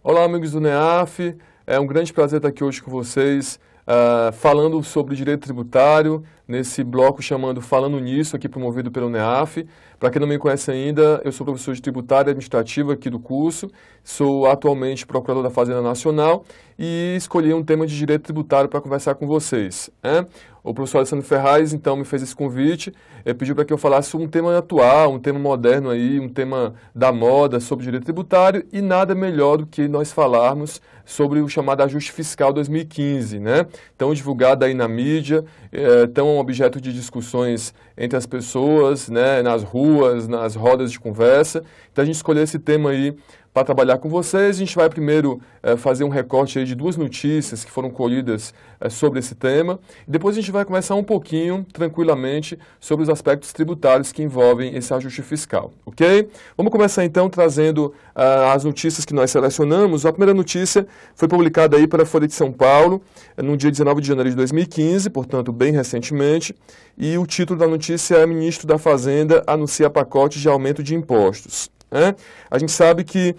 Olá, amigos do NEAF. É um grande prazer estar aqui hoje com vocês, uh, falando sobre direito tributário, nesse bloco chamando Falando Nisso, aqui promovido pelo NEAF. Para quem não me conhece ainda, eu sou professor de tributária administrativa aqui do curso, sou atualmente procurador da Fazenda Nacional e escolhi um tema de direito tributário para conversar com vocês. Né? O professor Alessandro Ferraz, então, me fez esse convite, eh, pediu para que eu falasse um tema atual, um tema moderno aí, um tema da moda sobre direito tributário e nada melhor do que nós falarmos sobre o chamado ajuste fiscal 2015, né? Tão divulgado aí na mídia, é, tão objeto de discussões entre as pessoas, né, nas ruas, nas rodas de conversa. Então a gente escolheu esse tema aí para trabalhar com vocês. A gente vai primeiro é, fazer um recorte de duas notícias que foram colhidas é, sobre esse tema. E depois a gente vai começar um pouquinho, tranquilamente, sobre os aspectos tributários que envolvem esse ajuste fiscal, ok? Vamos começar então trazendo uh, as notícias que nós selecionamos. A primeira notícia foi publicada aí pela Folha de São Paulo eh, no dia 19 de janeiro de 2015, portanto, bem recentemente. E o título da notícia é Ministro da Fazenda anuncia pacote de aumento de impostos. Né? A gente sabe que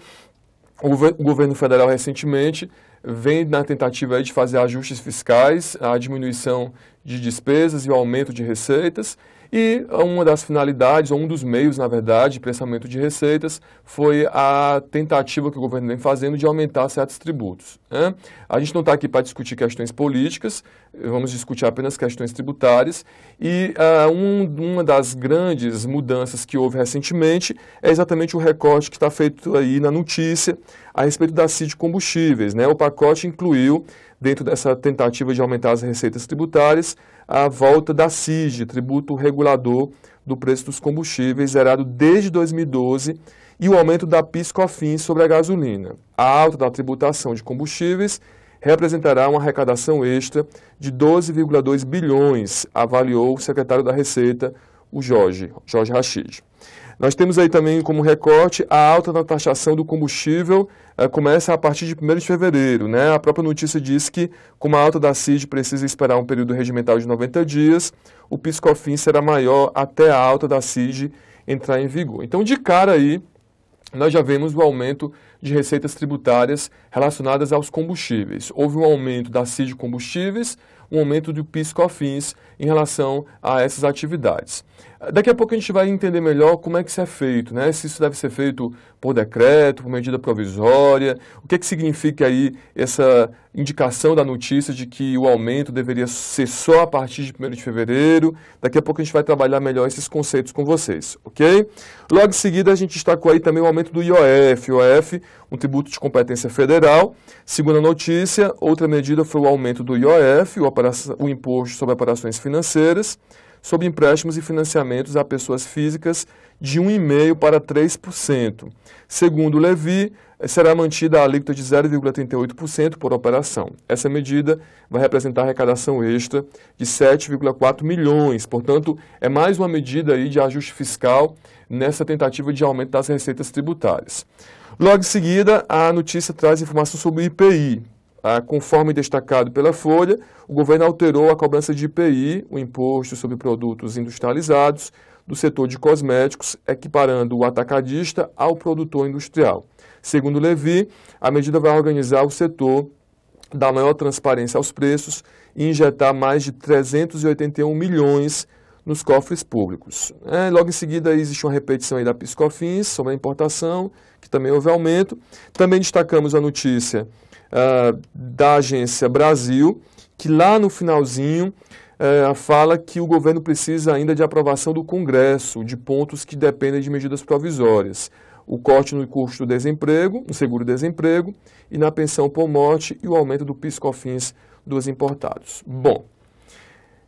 o governo federal recentemente vem na tentativa de fazer ajustes fiscais, a diminuição de despesas e o aumento de receitas. E uma das finalidades, ou um dos meios, na verdade, de pensamento de receitas, foi a tentativa que o governo vem fazendo de aumentar certos tributos. Né? A gente não está aqui para discutir questões políticas, vamos discutir apenas questões tributárias. E uh, um, uma das grandes mudanças que houve recentemente é exatamente o recorte que está feito aí na notícia a respeito da CID combustíveis. Né? O pacote incluiu, dentro dessa tentativa de aumentar as receitas tributárias, a volta da CID, tributo regulador do preço dos combustíveis, zerado desde 2012 e o aumento da PIS-COFINS sobre a gasolina. A alta da tributação de combustíveis representará uma arrecadação extra de 12,2 bilhões, avaliou o secretário da Receita, o Jorge, Jorge Rachid. Nós temos aí também como recorte a alta da taxação do combustível eh, começa a partir de 1 de fevereiro. Né? A própria notícia diz que, como a alta da CID precisa esperar um período regimental de 90 dias, o PiscoFim será maior até a alta da CID entrar em vigor. Então, de cara aí, nós já vemos o aumento de receitas tributárias relacionadas aos combustíveis. Houve um aumento da CID Combustíveis, um aumento do PIS-COFINS em relação a essas atividades. Daqui a pouco a gente vai entender melhor como é que isso é feito, né? Se isso deve ser feito por decreto, por medida provisória, o que é que significa aí essa indicação da notícia de que o aumento deveria ser só a partir de 1 de fevereiro. Daqui a pouco a gente vai trabalhar melhor esses conceitos com vocês, ok? Logo em seguida a gente destacou aí também o aumento do IOF. IOF, um tributo de competência federal. Segunda notícia, outra medida foi o aumento do IOF, o, o imposto sobre operações financeiras sobre empréstimos e financiamentos a pessoas físicas de 1,5% para 3%. Segundo Levi, será mantida a alíquota de 0,38% por operação. Essa medida vai representar arrecadação extra de 7,4 milhões. Portanto, é mais uma medida aí de ajuste fiscal nessa tentativa de aumento das receitas tributárias. Logo em seguida, a notícia traz informação sobre o IPI. Ah, conforme destacado pela Folha, o governo alterou a cobrança de IPI, o imposto sobre produtos industrializados, do setor de cosméticos, equiparando o atacadista ao produtor industrial. Segundo Levi, a medida vai organizar o setor, dar maior transparência aos preços e injetar mais de 381 milhões nos cofres públicos. É, logo em seguida, existe uma repetição aí da Piscofins sobre a importação, que também houve aumento. Também destacamos a notícia uh, da Agência Brasil, que lá no finalzinho uh, fala que o governo precisa ainda de aprovação do Congresso de pontos que dependem de medidas provisórias. O corte no custo do desemprego, no seguro-desemprego, e na pensão por morte e o aumento do piscofins dos importados. Bom,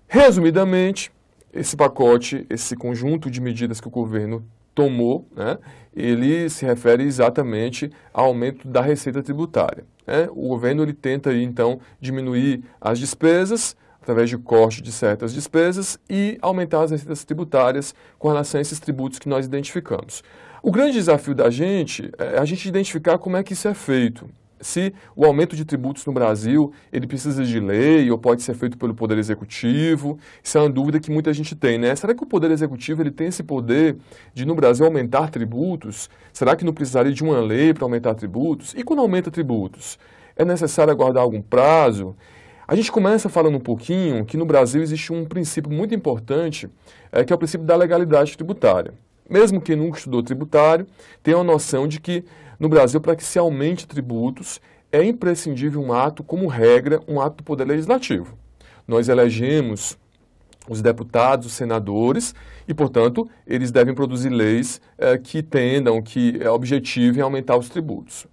resumidamente, esse pacote, esse conjunto de medidas que o governo tomou, né, ele se refere exatamente ao aumento da receita tributária. Né? O governo ele tenta, então, diminuir as despesas, através de corte de certas despesas e aumentar as receitas tributárias com relação a esses tributos que nós identificamos. O grande desafio da gente é a gente identificar como é que isso é feito se o aumento de tributos no Brasil ele precisa de lei ou pode ser feito pelo Poder Executivo. Isso é uma dúvida que muita gente tem, né? Será que o Poder Executivo ele tem esse poder de, no Brasil, aumentar tributos? Será que não precisaria de uma lei para aumentar tributos? E quando aumenta tributos? É necessário aguardar algum prazo? A gente começa falando um pouquinho que no Brasil existe um princípio muito importante, é, que é o princípio da legalidade tributária. Mesmo quem nunca estudou tributário, tem a noção de que no Brasil, para que se aumente tributos, é imprescindível um ato, como regra, um ato do Poder Legislativo. Nós elegemos os deputados, os senadores, e, portanto, eles devem produzir leis eh, que tendam, que eh, objetivem aumentar os tributos.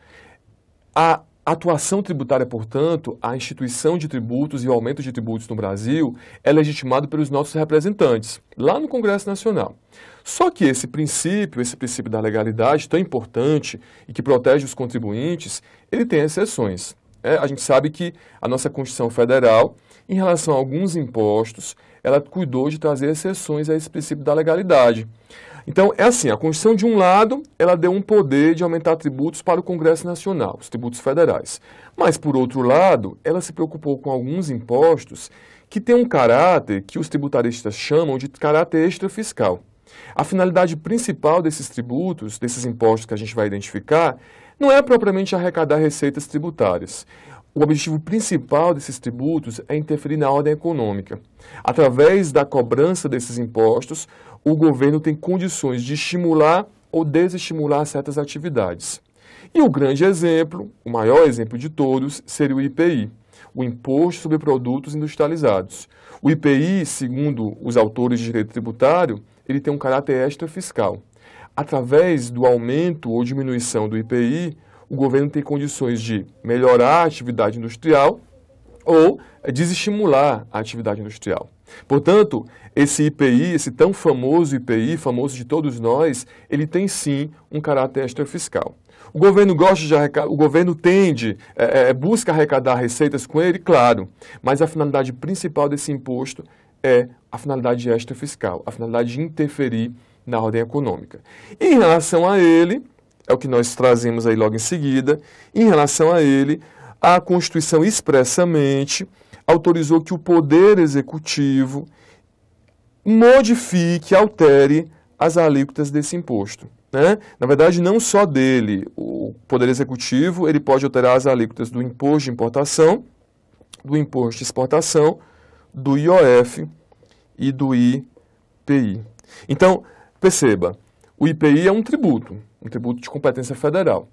A a atuação tributária, portanto, a instituição de tributos e o aumento de tributos no Brasil é legitimado pelos nossos representantes, lá no Congresso Nacional. Só que esse princípio, esse princípio da legalidade tão importante e que protege os contribuintes, ele tem exceções. É, a gente sabe que a nossa Constituição Federal, em relação a alguns impostos, ela cuidou de trazer exceções a esse princípio da legalidade. Então, é assim, a Constituição, de um lado, ela deu um poder de aumentar tributos para o Congresso Nacional, os tributos federais. Mas, por outro lado, ela se preocupou com alguns impostos que têm um caráter que os tributaristas chamam de caráter extrafiscal. A finalidade principal desses tributos, desses impostos que a gente vai identificar, não é propriamente arrecadar receitas tributárias. O objetivo principal desses tributos é interferir na ordem econômica. Através da cobrança desses impostos, o governo tem condições de estimular ou desestimular certas atividades. E o grande exemplo, o maior exemplo de todos, seria o IPI, o Imposto sobre Produtos Industrializados. O IPI, segundo os autores de direito tributário, ele tem um caráter extrafiscal. Através do aumento ou diminuição do IPI, o governo tem condições de melhorar a atividade industrial ou eh, desestimular a atividade industrial. Portanto, esse IPI, esse tão famoso IPI, famoso de todos nós, ele tem sim um caráter extrafiscal. O governo gosta de arrecadar, o governo tende, é, é, é, busca arrecadar receitas com ele, claro, mas a finalidade principal desse imposto é a finalidade extrafiscal, a finalidade de interferir na ordem econômica. Em relação a ele, é o que nós trazemos aí logo em seguida, em relação a ele, a Constituição expressamente autorizou que o Poder Executivo modifique, altere as alíquotas desse imposto. Né? Na verdade, não só dele, o Poder Executivo ele pode alterar as alíquotas do imposto de importação, do imposto de exportação, do IOF e do IPI. Então, perceba, o IPI é um tributo, um tributo de competência federal.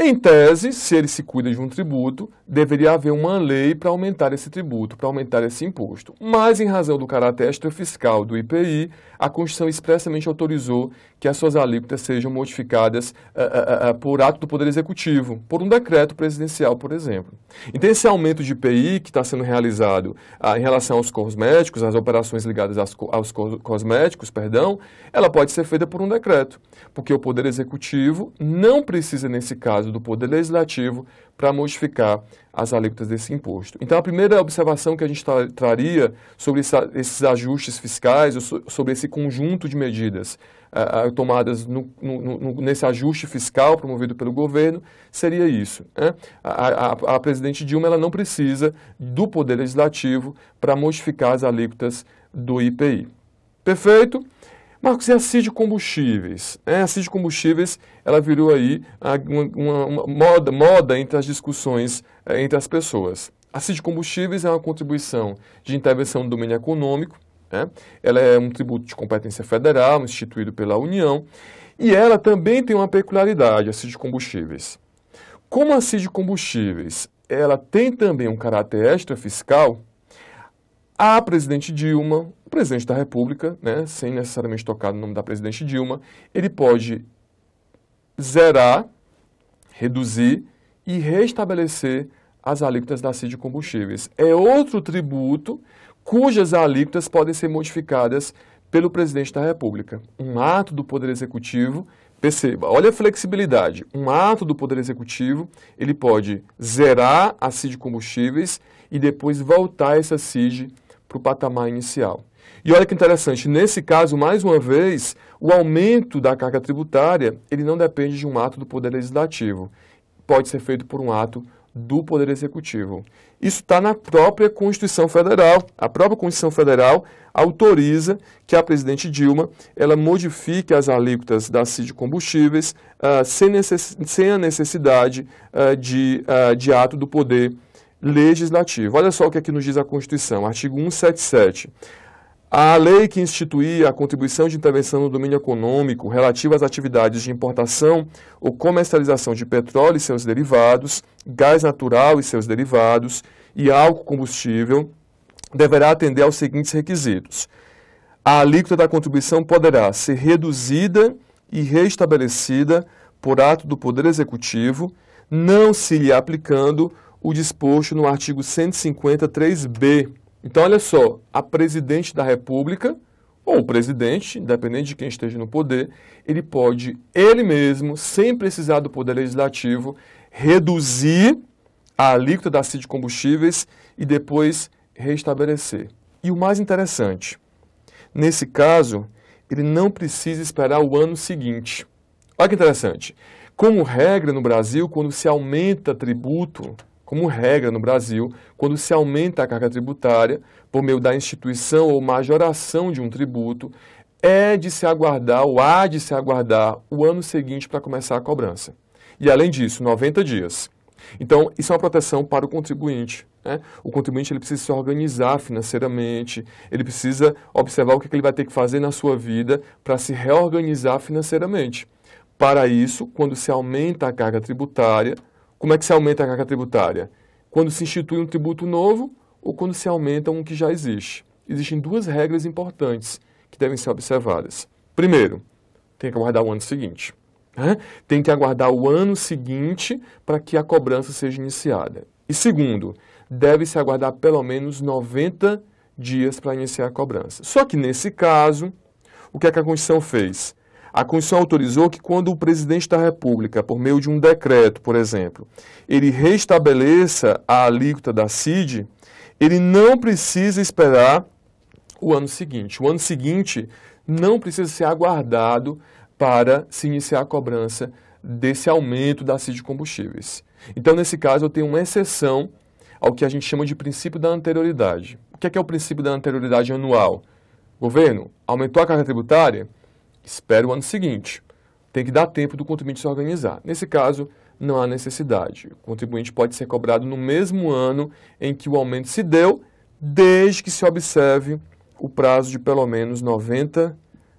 Em tese, se ele se cuida de um tributo, deveria haver uma lei para aumentar esse tributo, para aumentar esse imposto. Mas, em razão do caráter extrafiscal do IPI, a Constituição expressamente autorizou que as suas alíquotas sejam modificadas uh, uh, uh, por ato do Poder Executivo, por um decreto presidencial, por exemplo. Então, esse aumento de IPI que está sendo realizado ah, em relação aos cosméticos, às operações ligadas aos, co aos co cosméticos, perdão, ela pode ser feita por um decreto, porque o Poder Executivo não precisa, nesse caso, caso do Poder Legislativo, para modificar as alíquotas desse imposto. Então, a primeira observação que a gente traria sobre esses ajustes fiscais, sobre esse conjunto de medidas uh, tomadas no, no, no, nesse ajuste fiscal promovido pelo governo, seria isso. Né? A, a, a, presidente Dilma ela não precisa do Poder Legislativo para modificar as alíquotas do IPI. Perfeito? Marcos, e a CID Combustíveis? É, a CID Combustíveis ela virou aí uma, uma moda, moda entre as discussões é, entre as pessoas. A CID Combustíveis é uma contribuição de intervenção no domínio econômico, É, ela é um tributo de competência federal instituído pela União e ela também tem uma peculiaridade, a CID Combustíveis. Como a CID Combustíveis ela tem também um caráter extrafiscal, a presidente Dilma, o presidente da República, né, sem necessariamente tocar no nome da presidente Dilma, ele pode zerar, reduzir e restabelecer as alíquotas da CID de combustíveis. É outro tributo cujas alíquotas podem ser modificadas pelo presidente da República. Um ato do Poder Executivo, perceba, olha a flexibilidade. Um ato do Poder Executivo, ele pode zerar a CID de combustíveis e depois voltar essa CID para o patamar inicial. E olha que interessante, nesse caso, mais uma vez, o aumento da carga tributária, ele não depende de um ato do Poder Legislativo. Pode ser feito por um ato do Poder Executivo. Isso está na própria Constituição Federal. A própria Constituição Federal autoriza que a presidente Dilma ela modifique as alíquotas da CID combustíveis uh, sem, necess sem a necessidade uh, de, uh, de ato do Poder Executivo legislativo. Olha só o que aqui é nos diz a Constituição, artigo 177. A lei que instituía a contribuição de intervenção no domínio econômico relativa às atividades de importação ou comercialização de petróleo e seus derivados, gás natural e seus derivados e álcool combustível deverá atender aos seguintes requisitos. A alíquota da contribuição poderá ser reduzida e restabelecida por ato do Poder Executivo, não se lhe aplicando o disposto no artigo 153b. Então, olha só, a presidente da República, ou o presidente, independente de quem esteja no poder, ele pode, ele mesmo, sem precisar do poder legislativo, reduzir a alíquota da CID de combustíveis e depois restabelecer. E o mais interessante, nesse caso, ele não precisa esperar o ano seguinte. Olha que interessante. Como regra no Brasil, quando se aumenta tributo, como regra no Brasil, quando se aumenta a carga tributária por meio da instituição ou majoração de um tributo, é de se aguardar ou há de se aguardar o ano seguinte para começar a cobrança. E além disso, 90 dias. Então, isso é uma proteção para o contribuinte. Né? O contribuinte ele precisa se organizar financeiramente, ele precisa observar o que é ele vai ter que fazer na sua vida para se reorganizar financeiramente. Para isso, quando se aumenta a carga tributária, como é que se aumenta a carga tributária? Quando se institui um tributo novo ou quando se aumenta um que já existe. Existem duas regras importantes que devem ser observadas. Primeiro, tem que aguardar o ano seguinte. Né? Tem que aguardar o ano seguinte para que a cobrança seja iniciada. E segundo, deve-se aguardar pelo menos 90 dias para iniciar a cobrança. Só que nesse caso, o que, é que a Constituição fez? A Constituição autorizou que quando o presidente da República, por meio de um decreto, por exemplo, ele restabeleça a alíquota da CID, ele não precisa esperar o ano seguinte. O ano seguinte não precisa ser aguardado para se iniciar a cobrança desse aumento da CID de combustíveis. Então, nesse caso, eu tenho uma exceção ao que a gente chama de princípio da anterioridade. O que é, que é o princípio da anterioridade anual? Governo, aumentou a carga tributária? Espere o ano seguinte. Tem que dar tempo do contribuinte se organizar. Nesse caso, não há necessidade. O contribuinte pode ser cobrado no mesmo ano em que o aumento se deu, desde que se observe o prazo de pelo menos 90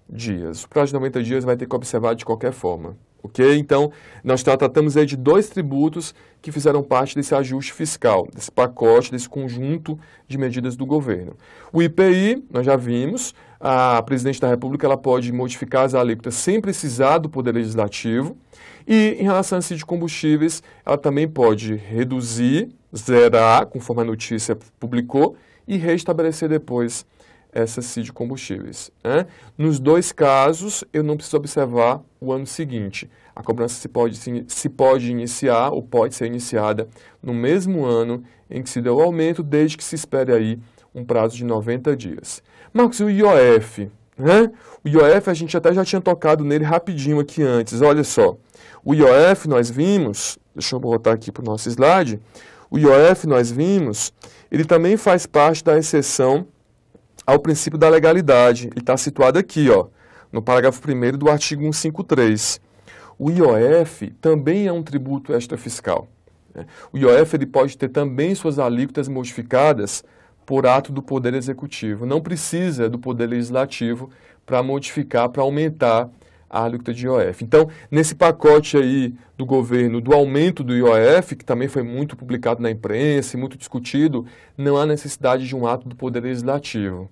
dias. O prazo de 90 dias vai ter que observar de qualquer forma. Ok? Então, nós tratamos aí de dois tributos que fizeram parte desse ajuste fiscal, desse pacote, desse conjunto de medidas do governo. O IPI, nós já vimos, a presidente da República ela pode modificar as alíquotas sem precisar do Poder Legislativo. E em relação a de combustíveis, ela também pode reduzir, zerar, conforme a notícia publicou, e restabelecer depois essa CID de combustíveis. Né? Nos dois casos, eu não preciso observar o ano seguinte. A cobrança se pode, se pode iniciar ou pode ser iniciada no mesmo ano em que se deu o aumento, desde que se espere aí um prazo de 90 dias. Marcos, e o IOF? Né? O IOF a gente até já tinha tocado nele rapidinho aqui antes. Olha só, o IOF nós vimos, deixa eu voltar aqui para o nosso slide, o IOF nós vimos, ele também faz parte da exceção ao princípio da legalidade. Ele está situado aqui, ó, no parágrafo 1 do artigo 153. O IOF também é um tributo extrafiscal. Né? O IOF ele pode ter também suas alíquotas modificadas por ato do Poder Executivo. Não precisa do Poder Legislativo para modificar, para aumentar a alíquota de IOF. Então, nesse pacote aí do governo do aumento do IOF, que também foi muito publicado na imprensa e muito discutido, não há necessidade de um ato do Poder Legislativo.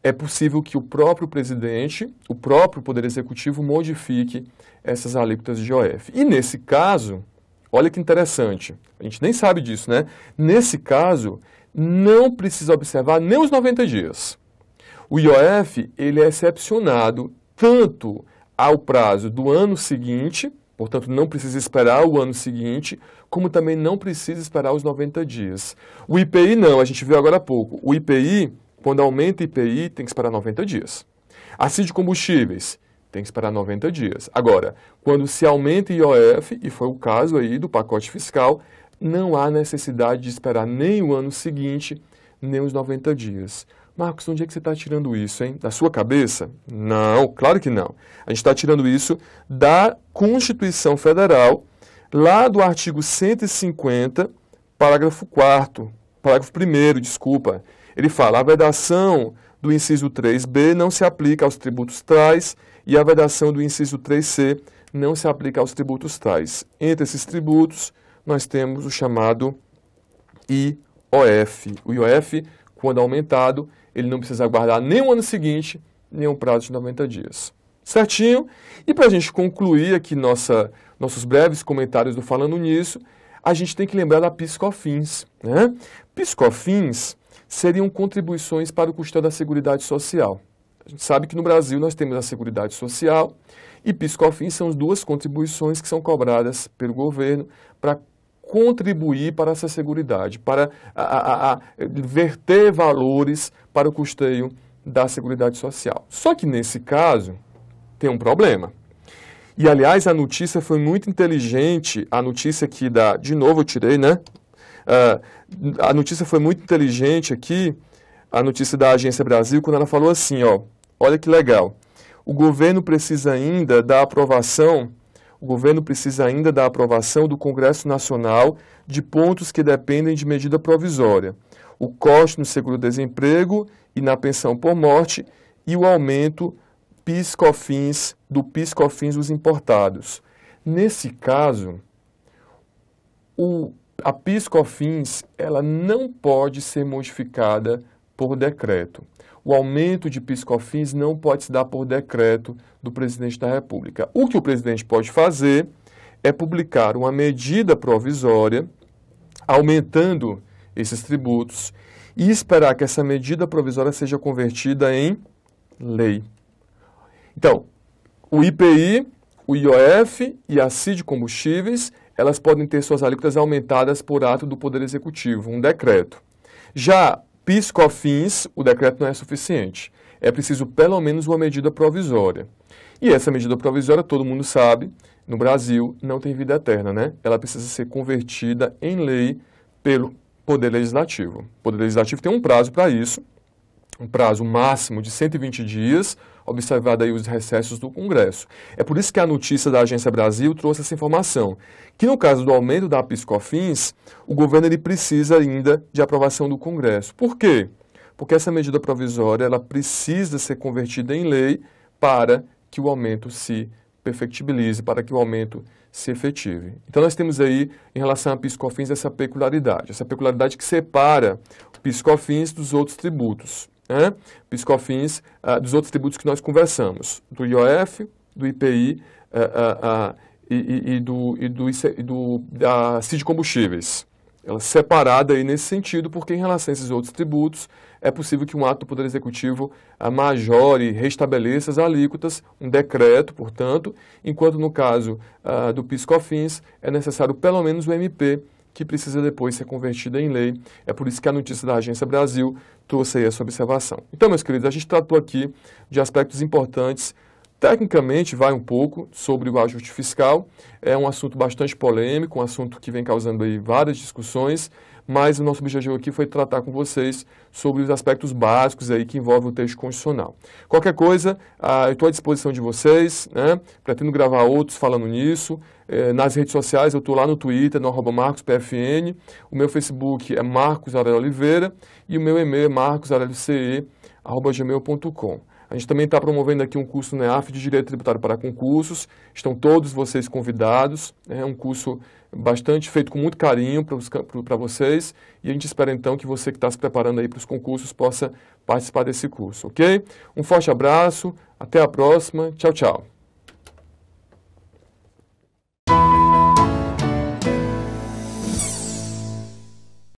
É possível que o próprio presidente, o próprio Poder Executivo, modifique essas alíquotas de IOF. E nesse caso, olha que interessante, a gente nem sabe disso, né? Nesse caso, não precisa observar nem os 90 dias. O IOF ele é excepcionado tanto ao prazo do ano seguinte, portanto não precisa esperar o ano seguinte, como também não precisa esperar os 90 dias. O IPI não, a gente viu agora há pouco. O IPI, quando aumenta o IPI, tem que esperar 90 dias. Assim de combustíveis, tem que esperar 90 dias. Agora, quando se aumenta o IOF, e foi o caso aí do pacote fiscal, não há necessidade de esperar nem o ano seguinte, nem os 90 dias. Marcos, onde é que você está tirando isso, hein? Da sua cabeça? Não, claro que não. A gente está tirando isso da Constituição Federal, lá do artigo 150, parágrafo 4 parágrafo 1 desculpa. Ele fala, a vedação do inciso 3b não se aplica aos tributos trais e a vedação do inciso 3c não se aplica aos tributos trais. Entre esses tributos nós temos o chamado IOF. O IOF, quando aumentado, ele não precisa aguardar nem o ano seguinte, nem um prazo de 90 dias. Certinho? E para a gente concluir aqui nossa, nossos breves comentários do Falando Nisso, a gente tem que lembrar da PiscoFins. Né? PiscoFins seriam contribuições para o custo da Seguridade Social. A gente sabe que no Brasil nós temos a Seguridade Social e PiscoFins são as duas contribuições que são cobradas pelo governo para contribuir para essa seguridade, para a, a, a, verter valores para o custeio da Seguridade Social. Só que nesse caso tem um problema. E aliás, a notícia foi muito inteligente, a notícia aqui da. De novo eu tirei, né? Uh, a notícia foi muito inteligente aqui, a notícia da Agência Brasil, quando ela falou assim, ó. Olha que legal. O governo precisa ainda da aprovação, o governo precisa ainda da aprovação do Congresso Nacional de pontos que dependem de medida provisória. O corte no seguro-desemprego e na pensão por morte e o aumento PIS-COFINS do PIS-COFINS dos importados. Nesse caso, o, a PIS-COFINS ela não pode ser modificada por decreto o aumento de piscofins não pode se dar por decreto do presidente da República. O que o presidente pode fazer é publicar uma medida provisória aumentando esses tributos e esperar que essa medida provisória seja convertida em lei. Então, o IPI, o IOF e a CID combustíveis, elas podem ter suas alíquotas aumentadas por ato do Poder Executivo, um decreto. Já PiscoFins, o decreto não é suficiente. É preciso pelo menos uma medida provisória. E essa medida provisória, todo mundo sabe, no Brasil não tem vida eterna, né? Ela precisa ser convertida em lei pelo Poder Legislativo. O Poder Legislativo tem um prazo para isso, um prazo máximo de 120 dias, observado aí os recessos do Congresso. É por isso que a notícia da Agência Brasil trouxe essa informação, que no caso do aumento da PiscoFins, o governo ele precisa ainda de aprovação do Congresso. Por quê? Porque essa medida provisória ela precisa ser convertida em lei para que o aumento se perfectibilize, para que o aumento se efetive. Então nós temos aí, em relação a PiscoFins, essa peculiaridade, essa peculiaridade que separa o PiscoFins dos outros tributos né, PiscoFins, uh, dos outros tributos que nós conversamos, do IOF, do IPI uh, uh, e, e, do, e do, e do da CID Combustíveis. Ela é separada aí nesse sentido, porque em relação a esses outros tributos, é possível que um ato do Poder Executivo ah, majore, restabeleça as alíquotas, um decreto, portanto, enquanto no caso ah, do PiscoFins é necessário pelo menos o MP que precisa depois ser convertida em lei. É por isso que a notícia da Agência Brasil trouxe aí essa observação. Então, meus queridos, a gente tratou aqui de aspectos importantes. Tecnicamente, vai um pouco sobre o ajuste fiscal. É um assunto bastante polêmico, um assunto que vem causando aí várias discussões mas o nosso objetivo aqui foi tratar com vocês sobre os aspectos básicos aí que envolvem o texto constitucional. Qualquer coisa, ah, eu estou à disposição de vocês, né? pretendo gravar outros falando nisso. Eh, nas redes sociais, eu estou lá no Twitter, no arroba marcospfn, o meu Facebook é Marcos Oliveira e o meu e-mail é marcosarelce.gmail.com. A gente também está promovendo aqui um curso NEAF de Direito Tributário para Concursos. Estão todos vocês convidados. É um curso bastante feito com muito carinho para vocês e a gente espera então que você que está se preparando aí para os concursos possa participar desse curso, ok? Um forte abraço, até a próxima, tchau, tchau.